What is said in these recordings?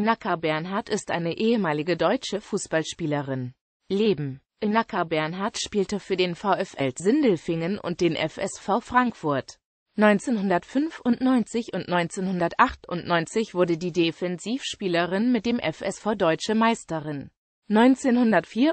Naka Bernhard ist eine ehemalige deutsche Fußballspielerin. Leben Naka Bernhard spielte für den VfL Sindelfingen und den FSV Frankfurt. 1995 und 1998 wurde die Defensivspielerin mit dem FSV Deutsche Meisterin. 1994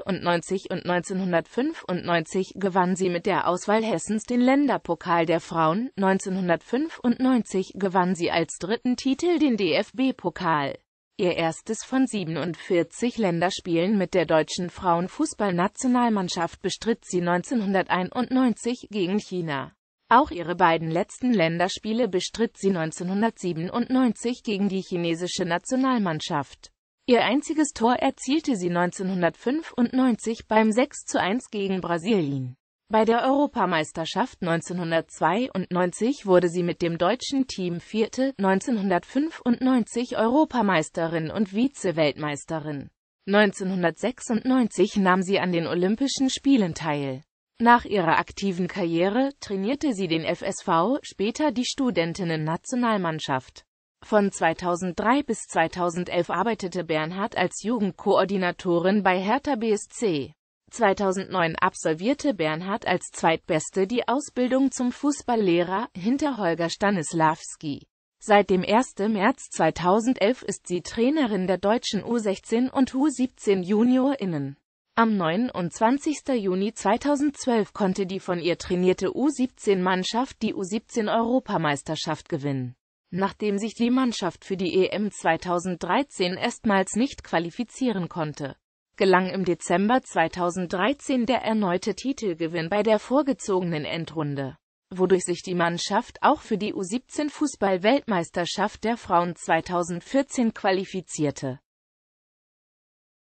und 1995 gewann sie mit der Auswahl Hessens den Länderpokal der Frauen, 1995 gewann sie als dritten Titel den DFB-Pokal. Ihr erstes von 47 Länderspielen mit der deutschen Frauenfußballnationalmannschaft bestritt sie 1991 gegen China. Auch ihre beiden letzten Länderspiele bestritt sie 1997 gegen die chinesische Nationalmannschaft. Ihr einziges Tor erzielte sie 1995 beim 6 zu 1 gegen Brasilien. Bei der Europameisterschaft 1992 wurde sie mit dem deutschen Team Vierte, 1995 Europameisterin und Vize-Weltmeisterin. 1996 nahm sie an den Olympischen Spielen teil. Nach ihrer aktiven Karriere trainierte sie den FSV, später die Studentinnen-Nationalmannschaft. Von 2003 bis 2011 arbeitete Bernhard als Jugendkoordinatorin bei Hertha BSC. 2009 absolvierte Bernhard als Zweitbeste die Ausbildung zum Fußballlehrer, hinter Holger Stanislawski. Seit dem 1. März 2011 ist sie Trainerin der deutschen U16 und U17 JuniorInnen. Am 29. Juni 2012 konnte die von ihr trainierte U17-Mannschaft die U17-Europameisterschaft gewinnen. Nachdem sich die Mannschaft für die EM 2013 erstmals nicht qualifizieren konnte gelang im Dezember 2013 der erneute Titelgewinn bei der vorgezogenen Endrunde, wodurch sich die Mannschaft auch für die U17-Fußball-Weltmeisterschaft der Frauen 2014 qualifizierte